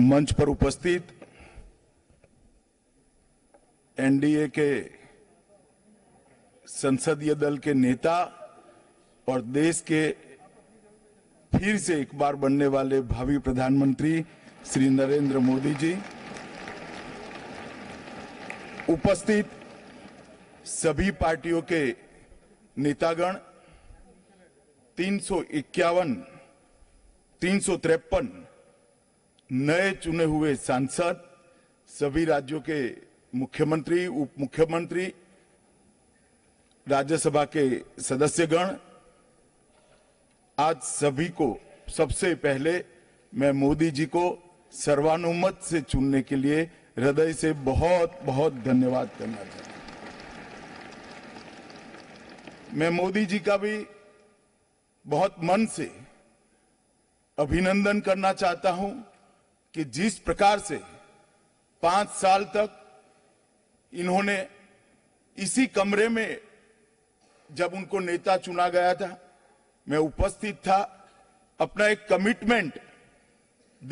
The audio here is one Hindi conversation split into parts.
मंच पर उपस्थित एनडीए के संसदीय दल के नेता और देश के फिर से एक बार बनने वाले भावी प्रधानमंत्री श्री नरेंद्र मोदी जी उपस्थित सभी पार्टियों के नेतागण तीन सौ इक्यावन तीन सौ तिरपन नए चुने हुए सांसद सभी राज्यों के मुख्यमंत्री उप मुख्यमंत्री राज्यसभा के सदस्यगण आज सभी को सबसे पहले मैं मोदी जी को सर्वानुमत से चुनने के लिए हृदय से बहुत बहुत धन्यवाद करना चाहता हूं मैं मोदी जी का भी बहुत मन से अभिनंदन करना चाहता हूं कि जिस प्रकार से पांच साल तक इन्होंने इसी कमरे में जब उनको नेता चुना गया था मैं उपस्थित था अपना एक कमिटमेंट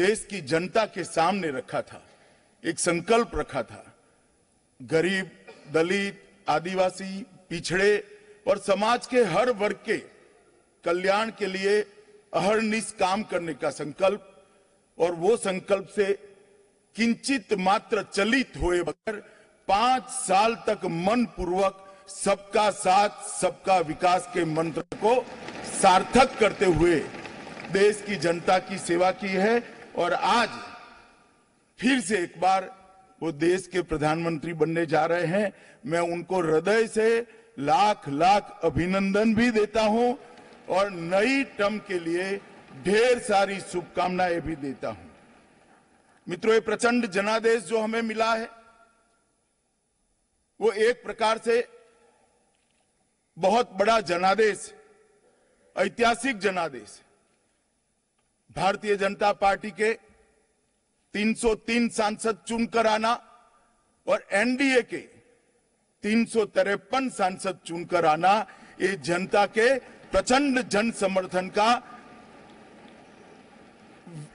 देश की जनता के सामने रखा था एक संकल्प रखा था गरीब दलित आदिवासी पिछड़े और समाज के हर वर्ग के कल्याण के लिए अहरनिश काम करने का संकल्प और वो संकल्प से किंचित मात्र चलित हुए बगैर पांच साल तक मन पूर्वक सबका साथ सबका विकास के मंत्र को सार्थक करते हुए देश की जनता की सेवा की है और आज फिर से एक बार वो देश के प्रधानमंत्री बनने जा रहे हैं मैं उनको हृदय से लाख लाख अभिनंदन भी देता हूं और नई टर्म के लिए ढेर सारी शुभकामनाएं भी देता हूं मित्रों ये प्रचंड जनादेश जो हमें मिला है वो एक प्रकार से बहुत बड़ा जनादेश ऐतिहासिक जनादेश भारतीय जनता पार्टी के 303 सांसद चुनकर आना और एनडीए के तीन सांसद चुनकर आना ये जनता के प्रचंड जन समर्थन का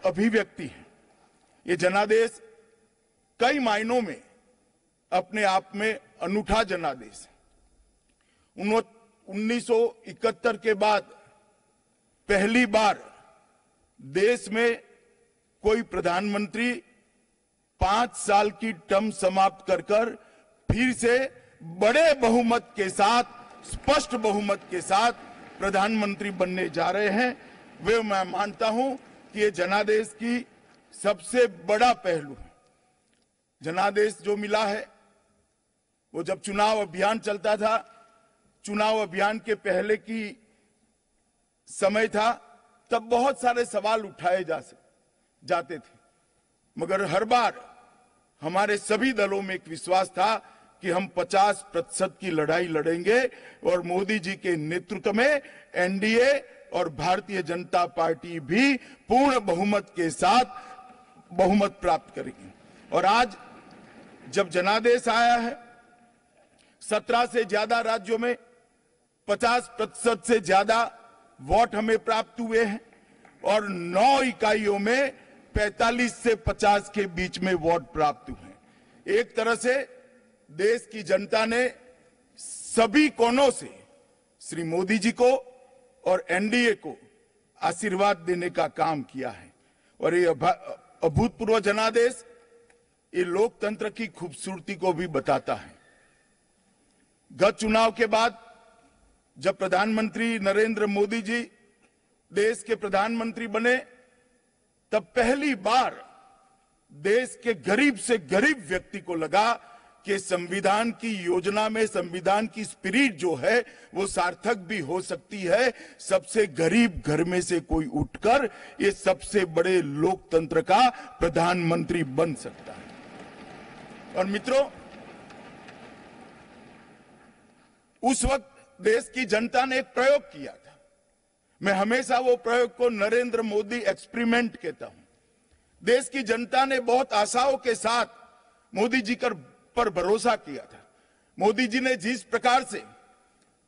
अभिव्यक्ति है ये जनादेश कई मायनों में अपने आप में अनूठा जनादेश है उन्नीस के बाद पहली बार देश में कोई प्रधानमंत्री पांच साल की टर्म समाप्त कर कर फिर से बड़े बहुमत के साथ स्पष्ट बहुमत के साथ प्रधानमंत्री बनने जा रहे हैं वे मैं मानता हूं कि ये जनादेश की सबसे बड़ा पहलू है जनादेश जो मिला है वो जब चुनाव अभियान चलता था चुनाव अभियान के पहले की समय था तब बहुत सारे सवाल उठाए जा सकते जाते थे मगर हर बार हमारे सभी दलों में एक विश्वास था कि हम 50 प्रतिशत की लड़ाई लड़ेंगे और मोदी जी के नेतृत्व में एनडीए और भारतीय जनता पार्टी भी पूर्ण बहुमत के साथ बहुमत प्राप्त करेगी और आज जब जनादेश आया है सत्रह से ज्यादा राज्यों में पचास प्रतिशत से ज्यादा वोट हमें प्राप्त हुए हैं और नौ इकाइयों में पैतालीस से पचास के बीच में वोट प्राप्त हुए एक तरह से देश की जनता ने सभी कोनों से श्री मोदी जी को और एनडीए को आशीर्वाद देने का काम किया है और ये अभूतपूर्व जनादेश ये लोकतंत्र की खूबसूरती को भी बताता है गत चुनाव के बाद जब प्रधानमंत्री नरेंद्र मोदी जी देश के प्रधानमंत्री बने तब पहली बार देश के गरीब से गरीब व्यक्ति को लगा कि संविधान की योजना में संविधान की स्पिरिट जो है वो सार्थक भी हो सकती है सबसे गरीब घर में से कोई उठकर ये सबसे बड़े लोकतंत्र का प्रधानमंत्री बन सकता है और मित्रों उस वक्त देश की जनता ने एक प्रयोग किया था मैं हमेशा वो प्रयोग को नरेंद्र मोदी एक्सपेरिमेंट कहता हूं देश की जनता ने बहुत आशाओं के साथ मोदी जी कर पर भरोसा किया था मोदी जी ने जिस प्रकार से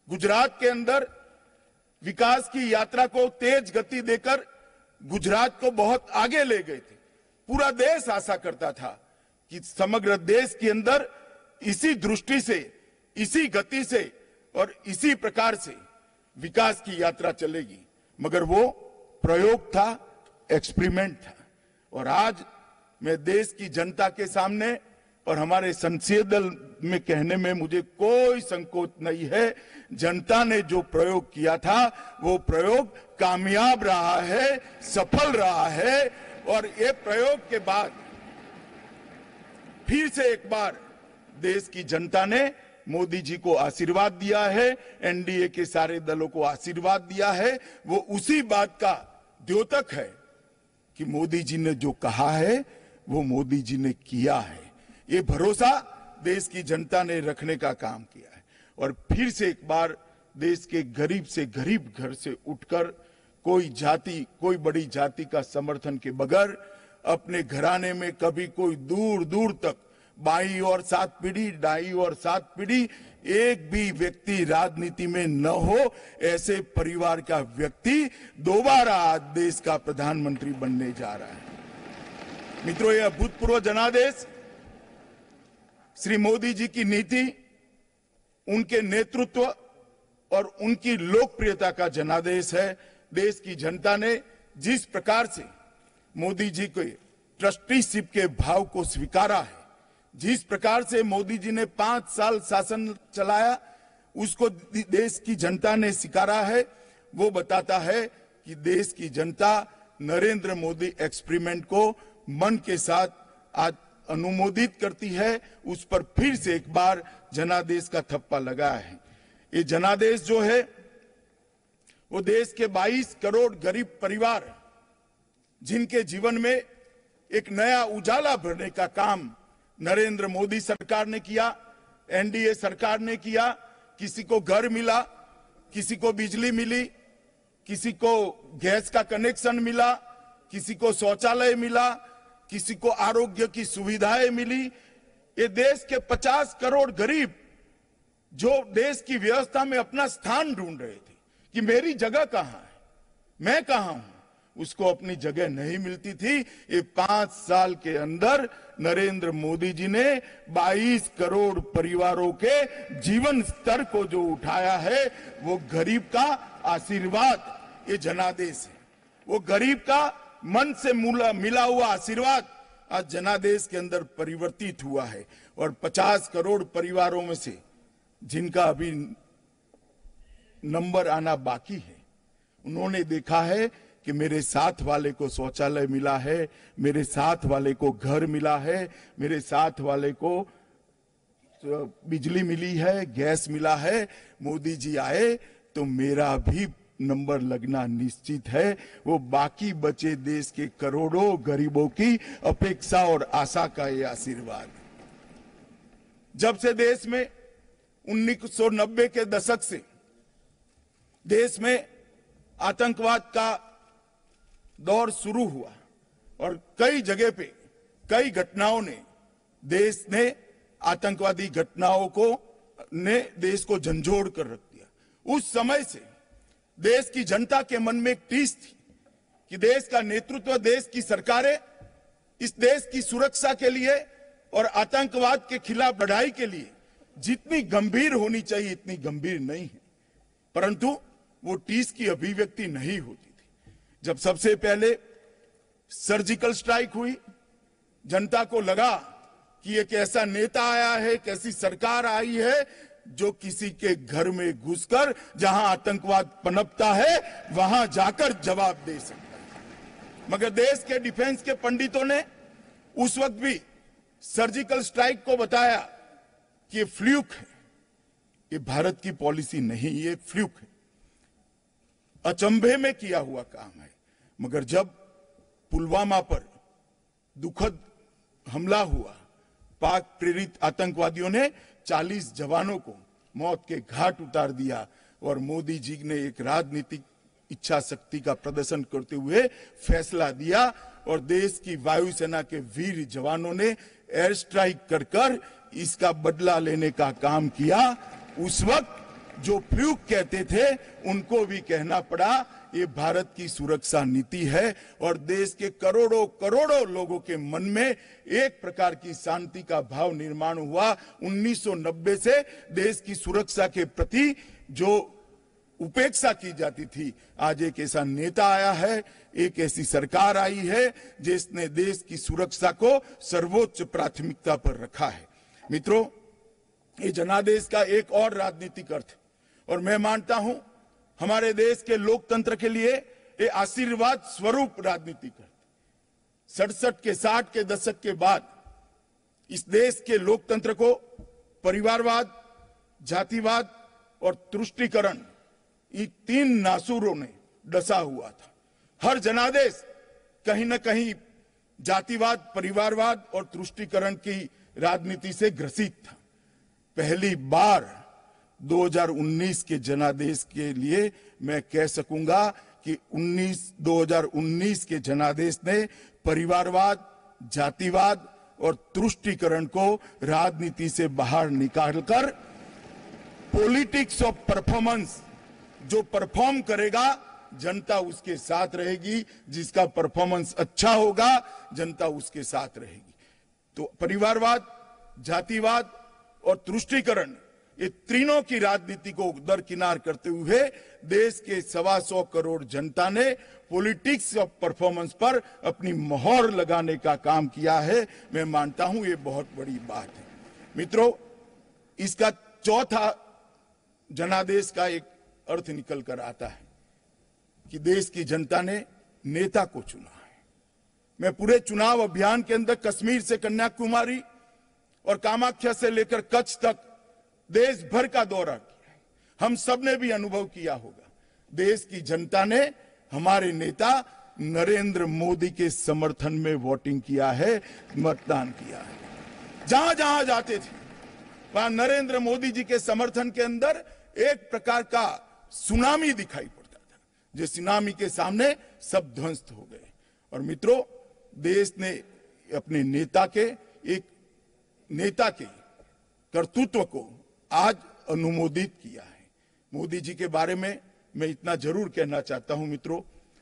गुजरात के अंदर विकास की यात्रा को तेज गति देकर गुजरात को बहुत आगे ले गए थे पूरा देश आशा करता था कि समग्र देश के अंदर इसी दृष्टि से इसी गति से और इसी प्रकार से विकास की यात्रा चलेगी मगर वो प्रयोग था एक्सपेरिमेंट था और आज मैं देश की जनता के सामने और हमारे संसदीय दल में कहने में मुझे कोई संकोच नहीं है जनता ने जो प्रयोग किया था वो प्रयोग कामयाब रहा है सफल रहा है और ये प्रयोग के बाद फिर से एक बार देश की जनता ने मोदी जी को आशीर्वाद दिया है एनडीए के सारे दलों को आशीर्वाद दिया है वो उसी बात का द्योतक है कि मोदी जी ने जो कहा है वो मोदी जी ने किया है ये भरोसा देश की जनता ने रखने का काम किया है और फिर से एक बार देश के गरीब से गरीब घर से उठकर कोई जाति कोई बड़ी जाति का समर्थन के बगैर अपने घराने में कभी कोई दूर दूर तक बाई और सात पीढ़ी डाई और सात पीढ़ी एक भी व्यक्ति राजनीति में न हो ऐसे परिवार का व्यक्ति दोबारा आज देश का प्रधानमंत्री बनने जा रहा है मित्रों यह अभूतपूर्व जनादेश श्री मोदी जी की नीति उनके नेतृत्व और उनकी लोकप्रियता का जनादेश है देश की जनता ने जिस प्रकार से मोदी जी के ट्रस्टीशिप के भाव को स्वीकारा है जिस प्रकार से मोदी जी ने पांच साल शासन चलाया उसको देश की जनता ने स्वीकारा है वो बताता है कि देश की जनता नरेंद्र मोदी एक्सपेरिमेंट को मन के साथ आज अनुमोदित करती है उस पर फिर से एक बार जनादेश का थप्पा लगा है ये जनादेश जो है वो देश के 22 करोड़ गरीब परिवार जिनके जीवन में एक नया उजाला भरने का काम नरेंद्र मोदी सरकार ने किया एनडीए सरकार ने किया किसी को घर मिला किसी को बिजली मिली किसी को गैस का कनेक्शन मिला किसी को शौचालय मिला किसी को आरोग्य की सुविधाएं मिली ये देश के 50 करोड़ गरीब जो देश की व्यवस्था में अपना स्थान ढूंढ रहे थे कि मेरी जगह कहां है मैं कहा हूं उसको अपनी जगह नहीं मिलती थी ये पांच साल के अंदर नरेंद्र मोदी जी ने 22 करोड़ परिवारों के जीवन स्तर को जो उठाया है वो गरीब का आशीर्वाद ये जनादेश है वो गरीब का मन से मूला मिला हुआ आशीर्वाद आज जनादेश के अंदर परिवर्तित हुआ है और 50 करोड़ परिवारों में से जिनका अभी नंबर आना बाकी है उन्होंने देखा है कि मेरे साथ वाले को शौचालय मिला है मेरे साथ वाले को घर मिला है मेरे साथ वाले को बिजली मिली है गैस मिला है मोदी जी आए तो मेरा भी नंबर लगना निश्चित है वो बाकी बचे देश के करोड़ों गरीबों की अपेक्षा और आशा का ये आशीर्वाद जब से देश में 1990 के दशक से देश में आतंकवाद का दौर शुरू हुआ और कई जगह पे कई घटनाओं ने देश ने आतंकवादी घटनाओं को ने देश को झंझोड़ कर रख दिया उस समय से देश की जनता के मन में एक टीस थी कि देश का नेतृत्व देश की सरकारें इस देश की सुरक्षा के लिए और आतंकवाद के खिलाफ लड़ाई के लिए जितनी गंभीर होनी चाहिए इतनी गंभीर नहीं है परंतु वो टीस की अभिव्यक्ति नहीं होती थी जब सबसे पहले सर्जिकल स्ट्राइक हुई जनता को लगा कि एक ऐसा नेता आया है कैसी सरकार आई है जो किसी के घर में घुसकर जहां आतंकवाद पनपता है वहां जाकर जवाब दे सकता है मगर देश के डिफेंस के पंडितों ने उस वक्त भी सर्जिकल स्ट्राइक को बताया कि ये फ्ल्यूक है ये भारत की पॉलिसी नहीं ये फ्ल्यूक है अचंभे में किया हुआ काम है मगर जब पुलवामा पर दुखद हमला हुआ पाक प्रेरित आतंकवादियों ने चालीस जवानों को मौत के घाट उतार दिया और मोदी जी ने एक राजनीतिक इच्छा शक्ति का प्रदर्शन करते हुए फैसला दिया और देश की वायुसेना के वीर जवानों ने एयर स्ट्राइक कर कर इसका बदला लेने का काम किया उस वक्त जो फ्लूक कहते थे उनको भी कहना पड़ा ये भारत की सुरक्षा नीति है और देश के करोड़ों करोड़ों लोगों के मन में एक प्रकार की शांति का भाव निर्माण हुआ 1990 से देश की सुरक्षा के प्रति जो उपेक्षा की जाती थी आज एक ऐसा नेता आया है एक ऐसी सरकार आई है जिसने देश की सुरक्षा को सर्वोच्च प्राथमिकता पर रखा है मित्रों ये जनादेश का एक और राजनीतिक अर्थ और मैं मानता हूं हमारे देश के लोकतंत्र के लिए ये आशीर्वाद स्वरूप राजनीति करते सड़सठ के साठ के दशक के बाद इस देश के लोकतंत्र को परिवारवाद जातिवाद और तुष्टिकरण इन तीन नासूरों ने डसा हुआ था हर जनादेश कहीं ना कहीं जातिवाद परिवारवाद और तुष्टिकरण की राजनीति से ग्रसित था पहली बार 2019 के जनादेश के लिए मैं कह सकूंगा कि 19 2019 के जनादेश ने परिवारवाद जातिवाद और तुष्टिकरण को राजनीति से बाहर निकालकर पॉलिटिक्स ऑफ परफॉर्मेंस जो परफॉर्म करेगा जनता उसके साथ रहेगी जिसका परफॉर्मेंस अच्छा होगा जनता उसके साथ रहेगी तो परिवारवाद जातिवाद और तुष्टिकरण ये तीनों की राजनीति को दरकिनार करते हुए देश के सवा सौ करोड़ जनता ने पॉलिटिक्स ऑफ परफॉर्मेंस पर अपनी मोहर लगाने का काम किया है मैं मानता हूं ये बहुत बड़ी बात है मित्रों इसका चौथा जनादेश का एक अर्थ निकल कर आता है कि देश की जनता ने नेता को चुना है मैं पूरे चुनाव अभियान के अंदर कश्मीर से कन्याकुमारी और कामाख्या से लेकर कच्छ तक देश भर का दौरा किया हम सब ने भी अनुभव किया होगा देश की जनता ने हमारे नेता नरेंद्र मोदी के समर्थन में वोटिंग किया है मतदान किया है जहां जहां जाते थे वहां नरेंद्र मोदी जी के समर्थन के अंदर एक प्रकार का सुनामी दिखाई पड़ता था जिस सुनामी के सामने सब ध्वस्त हो गए और मित्रों देश ने अपने नेता के एक नेता के कर्तृत्व को आज अनुमोदित किया है मोदी जी के बारे में मैं इतना जरूर कहना चाहता हूं मित्रों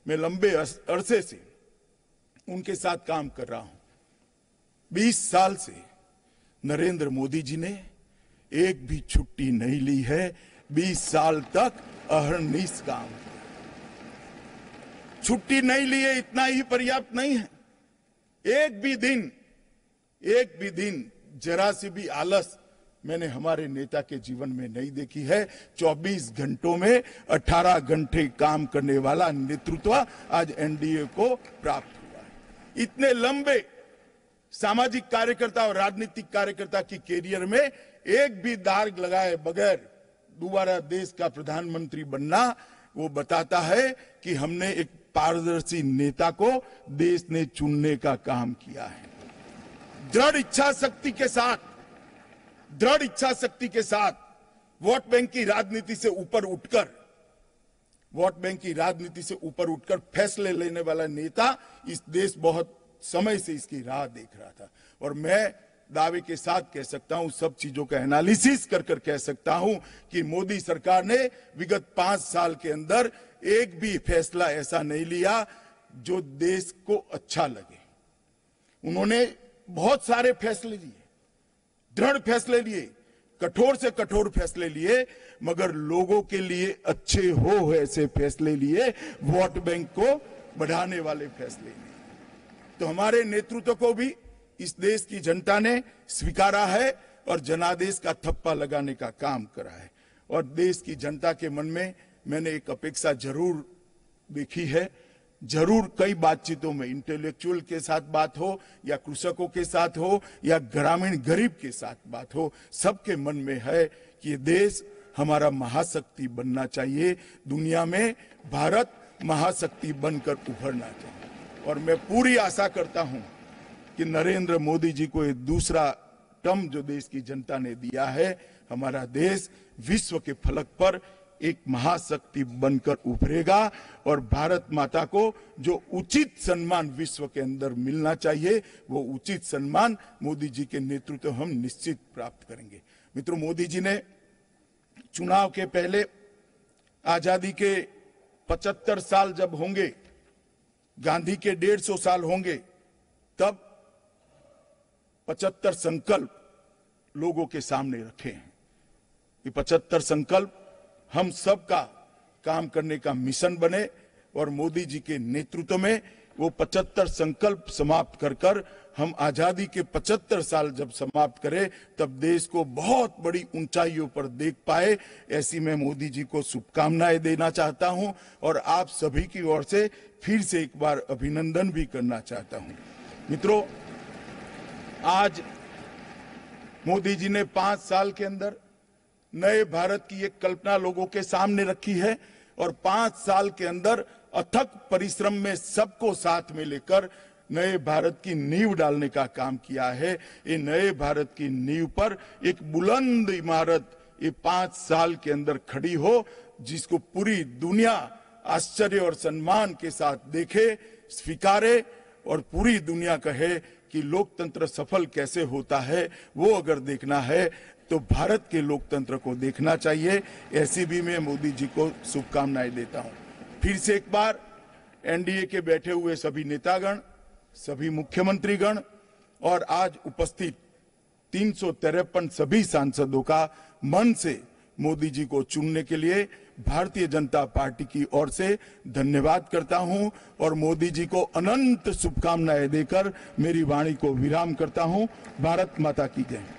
मैं लंबे अरसे से उनके साथ काम कर रहा हूं 20 साल से नरेंद्र मोदी जी ने एक भी छुट्टी नहीं ली है 20 साल तक अहरनीस काम छुट्टी नहीं लिए इतना ही पर्याप्त नहीं है एक भी दिन एक भी दिन जरा सी भी आलस मैंने हमारे नेता के जीवन में नहीं देखी है 24 घंटों में 18 घंटे काम करने वाला नेतृत्व आज एनडीए को प्राप्त हुआ है इतने लंबे सामाजिक कार्यकर्ता और राजनीतिक कार्यकर्ता की कैरियर में एक भी दाग लगाए बगैर दोबारा देश का प्रधानमंत्री बनना वो बताता है कि हमने एक पारदर्शी नेता को देश ने चुनने का काम किया है दृढ़ इच्छा शक्ति के साथ दृढ़ इच्छा शक्ति के साथ वोट बैंक की राजनीति से ऊपर उठकर वोट बैंक की राजनीति से ऊपर उठकर फैसले लेने वाला नेता इस देश बहुत समय से इसकी राह देख रहा था और मैं दावे के साथ कह सकता हूं सब चीजों का एनालिसिस कर कर कह सकता हूं कि मोदी सरकार ने विगत पांच साल के अंदर एक भी फैसला ऐसा नहीं लिया जो देश को अच्छा लगे उन्होंने बहुत सारे फैसले लिए दृढ़ फैसले लिए कठोर से कठोर फैसले लिए मगर लोगों के लिए अच्छे हो ऐसे फैसले लिए वोट बैंक को बढ़ाने वाले फैसले लिए तो हमारे नेतृत्व को भी इस देश की जनता ने स्वीकारा है और जनादेश का थप्पा लगाने का काम करा है और देश की जनता के मन में मैंने एक अपेक्षा जरूर देखी है जरूर कई बातचीतों में इंटेलेक्चुअल के साथ बात हो या कृषकों के साथ हो या ग्रामीण गरीब के साथ बात हो सबके मन में है कि देश हमारा महाशक्ति बनना चाहिए दुनिया में भारत महाशक्ति बनकर उभरना चाहिए और मैं पूरी आशा करता हूं कि नरेंद्र मोदी जी को ये दूसरा टर्म जो देश की जनता ने दिया है हमारा देश विश्व के फलक पर एक महाशक्ति बनकर उभरेगा और भारत माता को जो उचित सम्मान विश्व के अंदर मिलना चाहिए वो उचित सम्मान मोदी जी के नेतृत्व हम निश्चित प्राप्त करेंगे मित्रों मोदी जी ने चुनाव के पहले आजादी के 75 साल जब होंगे गांधी के 150 साल होंगे तब 75 संकल्प लोगों के सामने रखे हैं ये 75 संकल्प हम सबका काम करने का मिशन बने और मोदी जी के नेतृत्व में वो 75 संकल्प समाप्त कर कर हम आजादी के 75 साल जब समाप्त करें तब देश को बहुत बड़ी ऊंचाइयों पर देख पाए ऐसी मैं मोदी जी को शुभकामनाएं देना चाहता हूं और आप सभी की ओर से फिर से एक बार अभिनंदन भी करना चाहता हूं मित्रों आज मोदी जी ने पांच साल के अंदर नए भारत की एक कल्पना लोगों के सामने रखी है और पांच साल के अंदर अथक परिश्रम में सबको साथ में लेकर नए भारत की नींव डालने का काम किया है ये नए भारत की नींव पर एक बुलंद इमारत ये पांच साल के अंदर खड़ी हो जिसको पूरी दुनिया आश्चर्य और सम्मान के साथ देखे स्वीकारे और पूरी दुनिया कहे कि लोकतंत्र सफल कैसे होता है वो अगर देखना है तो भारत के लोकतंत्र को देखना चाहिए ऐसी भी मैं मोदी जी को शुभकामनाएं देता हूं फिर से एक बार एनडीए के बैठे हुए सभी नेतागण सभी मुख्यमंत्रीगण और आज उपस्थित तीन सभी सांसदों का मन से मोदी जी को चुनने के लिए भारतीय जनता पार्टी की ओर से धन्यवाद करता हूं और मोदी जी को अनंत शुभकामनाएं देकर मेरी वाणी को विराम करता हूं भारत माता की जय